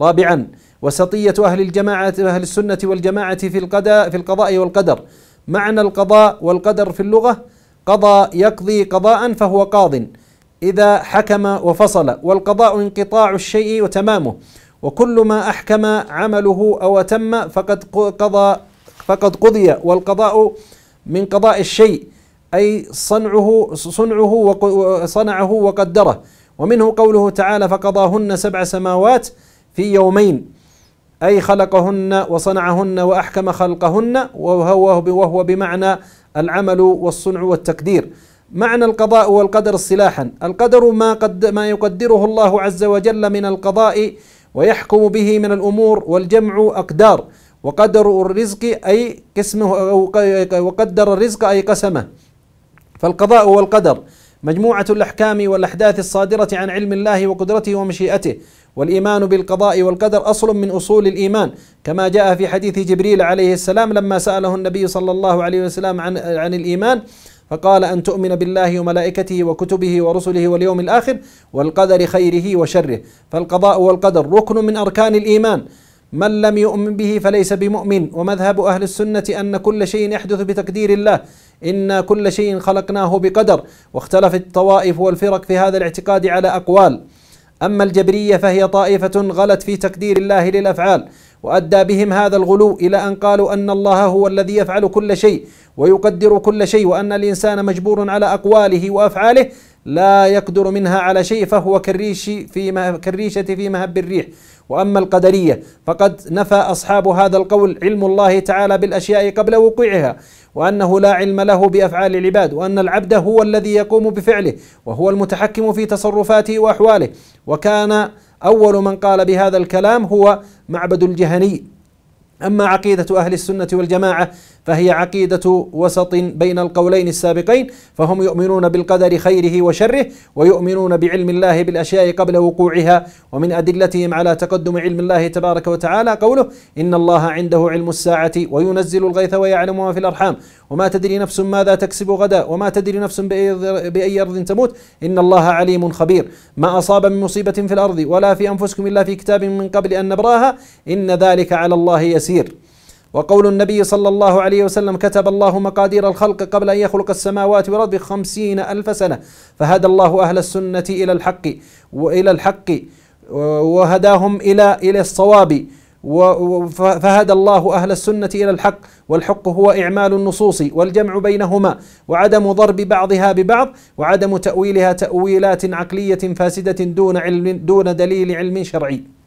رابعا وسطية أهل الجماعة أهل السنة والجماعة في القضاء في القضاء والقدر معنى القضاء والقدر في اللغة قضى يقضي قضاء فهو قاض إذا حكم وفصل والقضاء انقطاع الشيء وتمامه وكل ما أحكم عمله أو تم فقد قضى فقد قضي والقضاء من قضاء الشيء أي صنعه صنعه صنعه وقدره ومنه قوله تعالى فقضاهن سبع سماوات في يومين أي خلقهن وصنعهن وأحكم خلقهن وهو, وهو بمعنى العمل والصنع والتقدير معنى القضاء والقدر الصلاحا القدر ما, قد ما يقدره الله عز وجل من القضاء ويحكم به من الأمور والجمع أقدار وقدر الرزق أي قسمه وقدر الرزق أي قسمه فالقضاء والقدر مجموعة الأحكام والأحداث الصادرة عن علم الله وقدرته ومشيئته والإيمان بالقضاء والقدر أصل من أصول الإيمان كما جاء في حديث جبريل عليه السلام لما سأله النبي صلى الله عليه وسلم عن, عن الإيمان فقال أن تؤمن بالله وملائكته وكتبه ورسله واليوم الآخر والقدر خيره وشره فالقضاء والقدر ركن من أركان الإيمان من لم يؤمن به فليس بمؤمن ومذهب أهل السنة أن كل شيء يحدث بتقدير الله إنا كل شيء خلقناه بقدر واختلفت الطوائف والفرق في هذا الاعتقاد على أقوال أما الجبرية فهي طائفة غلت في تقدير الله للأفعال وأدى بهم هذا الغلو إلى أن قالوا أن الله هو الذي يفعل كل شيء ويقدر كل شيء وأن الإنسان مجبور على أقواله وأفعاله لا يقدر منها على شيء فهو كالريش في كالريشة في مهب الريح وأما القدرية فقد نفى أصحاب هذا القول علم الله تعالى بالأشياء قبل وقوعها وأنه لا علم له بأفعال العباد وأن العبد هو الذي يقوم بفعله وهو المتحكم في تصرفاته وأحواله وكان أول من قال بهذا الكلام هو معبد الجهني أما عقيدة أهل السنة والجماعة فهي عقيدة وسط بين القولين السابقين فهم يؤمنون بالقدر خيره وشره ويؤمنون بعلم الله بالأشياء قبل وقوعها ومن أدلتهم على تقدم علم الله تبارك وتعالى قوله إن الله عنده علم الساعة وينزل الغيث ويعلم ما في الأرحام وما تدري نفس ماذا تكسب غدا وما تدري نفس بأي أرض تموت إن الله عليم خبير ما أصاب من مصيبة في الأرض ولا في أنفسكم إلا في كتاب من قبل أن نبراها إن ذلك على الله يسير التيسير وقول النبي صلى الله عليه وسلم كتب الله مقادير الخلق قبل أن يخلق السماوات والأرض بخمسين ألف سنة فهدى الله أهل السنة إلى الحق وإلى الحق وهداهم إلى إلى الصواب فهدى الله أهل السنة إلى الحق والحق هو إعمال النصوص والجمع بينهما وعدم ضرب بعضها ببعض وعدم تأويلها تأويلات عقلية فاسدة دون علم دون دليل علم شرعي